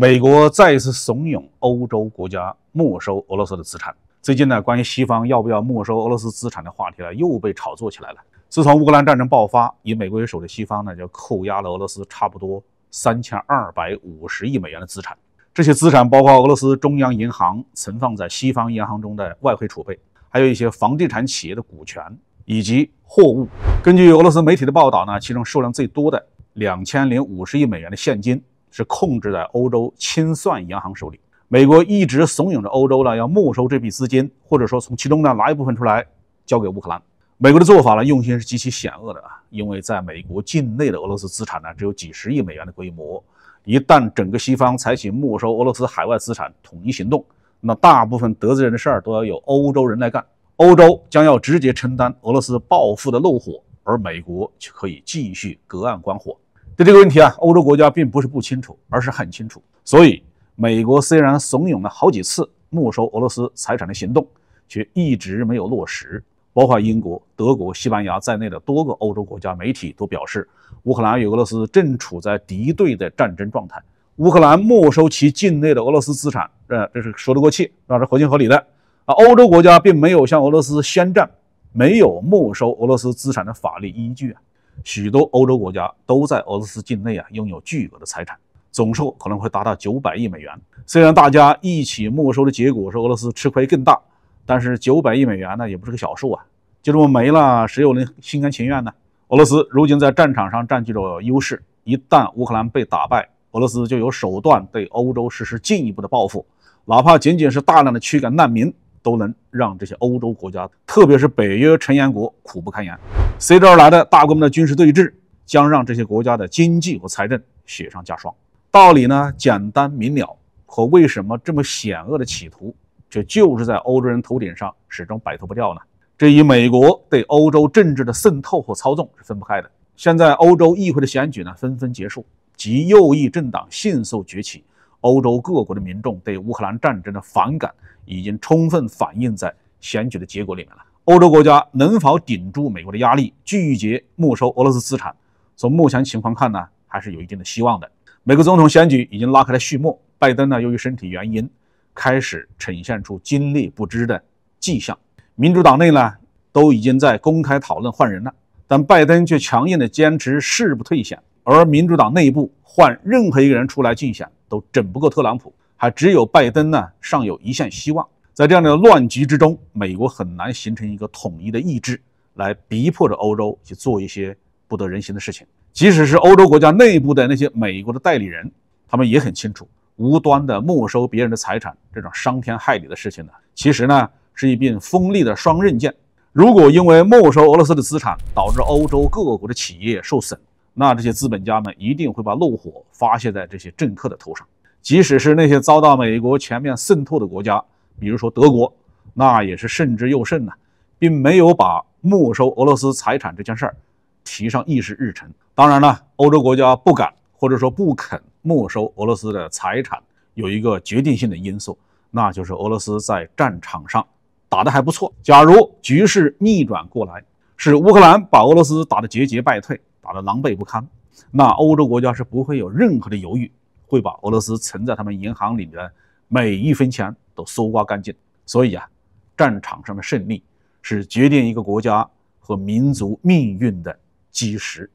美国再一次怂恿欧洲国家没收俄罗斯的资产。最近呢，关于西方要不要没收俄罗斯资产的话题呢，又被炒作起来了。自从乌克兰战争爆发，以美国为首的西方呢，就扣押了俄罗斯差不多三千二百五十亿美元的资产。这些资产包括俄罗斯中央银行存放在西方银行中的外汇储备，还有一些房地产企业的股权以及货物。根据俄罗斯媒体的报道呢，其中数量最多的两千零五十亿美元的现金。是控制在欧洲清算银行手里。美国一直怂恿着欧洲呢，要没收这笔资金，或者说从其中呢拿一部分出来交给乌克兰。美国的做法呢，用心是极其险恶的啊！因为在美国境内的俄罗斯资产呢，只有几十亿美元的规模。一旦整个西方采取没收俄罗斯海外资产统一行动，那大部分得罪人的事儿都要由欧洲人来干，欧洲将要直接承担俄罗斯报复的怒火，而美国却可以继续隔岸观火。对这个问题啊，欧洲国家并不是不清楚，而是很清楚。所以，美国虽然怂恿了好几次没收俄罗斯财产的行动，却一直没有落实。包括英国、德国、西班牙在内的多个欧洲国家媒体都表示，乌克兰与俄罗斯正处在敌对的战争状态。乌克兰没收其境内的俄罗斯资产，呃，这是说得过去，是合情合理的。啊，欧洲国家并没有向俄罗斯宣战，没有没收俄罗斯资产的法律依据啊。许多欧洲国家都在俄罗斯境内啊，拥有巨额的财产，总数可能会达到九百亿美元。虽然大家一起没收的结果是俄罗斯吃亏更大，但是九百亿美元呢，也不是个小数啊。就这么没了，谁又能心甘情愿呢？俄罗斯如今在战场上占据着优势，一旦乌克兰被打败，俄罗斯就有手段对欧洲实施进一步的报复，哪怕仅仅是大量的驱赶难民，都能让这些欧洲国家，特别是北约成员国苦不堪言。随之而来的大规模的军事对峙，将让这些国家的经济和财政雪上加霜。道理呢，简单明了。可为什么这么险恶的企图，却就是在欧洲人头顶上始终摆脱不掉呢？这与美国对欧洲政治的渗透和操纵是分不开的。现在，欧洲议会的选举呢，纷纷结束，及右翼政党迅速崛起。欧洲各国的民众对乌克兰战争的反感，已经充分反映在选举的结果里面了。欧洲国家能否顶住美国的压力，拒绝没收俄罗斯资产？从目前情况看呢，还是有一定的希望的。美国总统选举已经拉开了序幕，拜登呢，由于身体原因，开始呈现出精力不支的迹象。民主党内呢，都已经在公开讨论换人了，但拜登却强硬的坚持誓不退选。而民主党内部换任何一个人出来竞选，都整不过特朗普，还只有拜登呢，尚有一线希望。在这样的乱局之中，美国很难形成一个统一的意志来逼迫着欧洲去做一些不得人心的事情。即使是欧洲国家内部的那些美国的代理人，他们也很清楚，无端的没收别人的财产这种伤天害理的事情呢，其实呢是一柄锋利的双刃剑。如果因为没收俄罗斯的资产导致欧洲各国的企业受损，那这些资本家们一定会把怒火发泄在这些政客的头上。即使是那些遭到美国全面渗透的国家。比如说德国，那也是慎之又慎呢，并没有把没收俄罗斯财产这件事儿提上议事日程。当然了，欧洲国家不敢或者说不肯没收俄罗斯的财产，有一个决定性的因素，那就是俄罗斯在战场上打得还不错。假如局势逆转过来，是乌克兰把俄罗斯打得节节败退，打得狼狈不堪，那欧洲国家是不会有任何的犹豫，会把俄罗斯存在他们银行里的。每一分钱都搜刮干净，所以啊，战场上的胜利是决定一个国家和民族命运的基石。